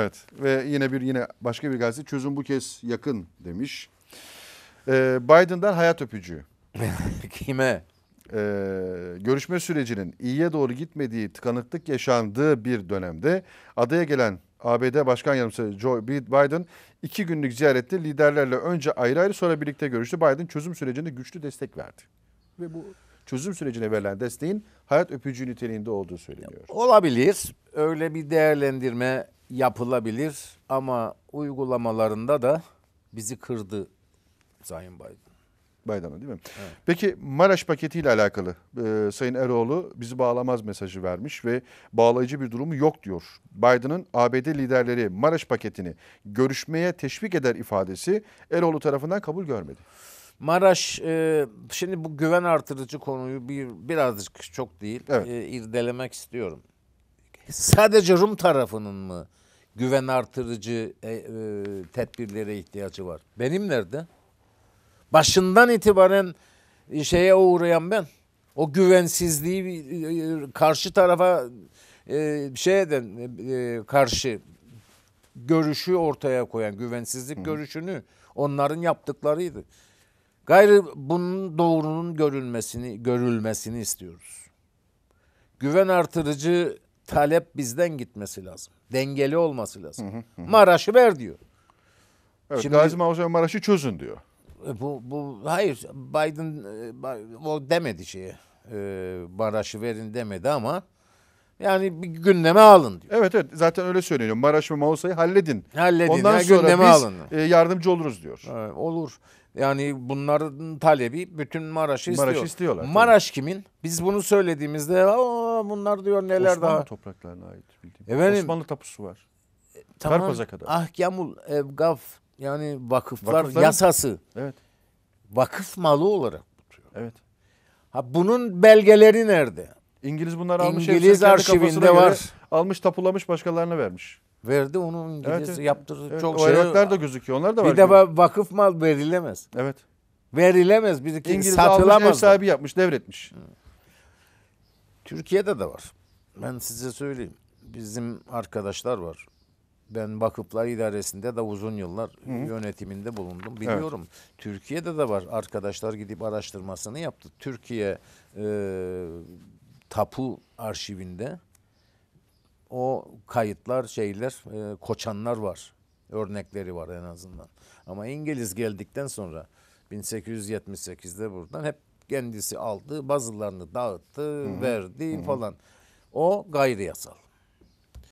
Evet ve yine bir yine başka bir gazete çözüm bu kez yakın demiş. Ee, Biden'dan hayat öpücüğü. Kime? Ee, görüşme sürecinin iyiye doğru gitmediği tıkanıklık yaşandığı bir dönemde adaya gelen ABD Başkan Yardımcısı Joe Biden iki günlük ziyarette liderlerle önce ayrı ayrı sonra birlikte görüştü. Biden çözüm sürecine güçlü destek verdi. Ve bu çözüm sürecine verilen desteğin hayat öpücüğü niteliğinde olduğu söyleniyor. Olabilir. Öyle bir değerlendirme yapılabilir ama uygulamalarında da bizi kırdı Sayın Biden. Baydan'a değil mi? Evet. Peki Maraş paketiyle alakalı e, Sayın Eroğlu bizi bağlamaz mesajı vermiş ve bağlayıcı bir durumu yok diyor. Biden'ın ABD liderleri Maraş paketini görüşmeye teşvik eder ifadesi Eroğlu tarafından kabul görmedi. Maraş e, şimdi bu güven artırıcı konuyu bir birazcık çok değil evet. e, irdelemek istiyorum sadece Rum tarafının mı güven artırıcı e, e, tedbirlere ihtiyacı var? Benim nerede? Başından itibaren şeye uğrayan ben. O güvensizliği e, karşı tarafa e, şey eden e, karşı görüşü ortaya koyan güvensizlik Hı. görüşünü onların yaptıklarıydı. Gayrı bunun doğrunun görülmesini görülmesini istiyoruz. Güven artırıcı talep bizden gitmesi lazım. Dengeli olması lazım. Hı hı hı. Maraş'ı ver diyor. Evet, Şimdi, Gazi Mahmut Maraş'ı çözün diyor. E, bu, bu hayır Biden e, o demedi şeyi, e, Maraş'ı verin demedi ama yani bir gündeme alın diyor. Evet evet zaten öyle söyleniyor. Maraş ve Mausa'yı halledin. Halledin. Ondan ya, sonra gündeme biz alın. yardımcı oluruz diyor. Evet, olur. Yani bunların talebi bütün Maraş'ı istiyor. Maraş'ı istiyorlar. Maraş tabii. kimin? Biz bunu söylediğimizde o ama bunlar diyor neler Osmanlı daha. Osmanlı topraklarına ait bildiğim. Efendim, Osmanlı tapusu var. E, tamam, Karpaz'a kadar. Ahkamul Evgaf yani vakıflar yasası. Evet. Vakıf malı olarak tutuyor. Evet. Ha bunun belgeleri nerede? İngiliz bunları almış. İngiliz arşivinde var. almış tapulamış başkalarına vermiş. Verdi onun İngiliz evet, yaptırdı. Evet, çok o şey. da gözüküyor. Onlar da var. Bir de vakıf mal verilemez. Evet. Verilemez. bizim İngiliz satılamaz. almış sahibi yapmış devretmiş. Evet. Türkiye'de de var. Ben size söyleyeyim. Bizim arkadaşlar var. Ben vakıflar idaresinde de uzun yıllar Hı. yönetiminde bulundum. Biliyorum. Evet. Türkiye'de de var. Arkadaşlar gidip araştırmasını yaptı. Türkiye e, tapu arşivinde o kayıtlar, şeyler, e, koçanlar var. Örnekleri var en azından. Ama İngiliz geldikten sonra 1878'de buradan hep kendisi aldı, bazılarını dağıttı, Hı-hı. verdi Hı-hı. falan. O gayri yasal.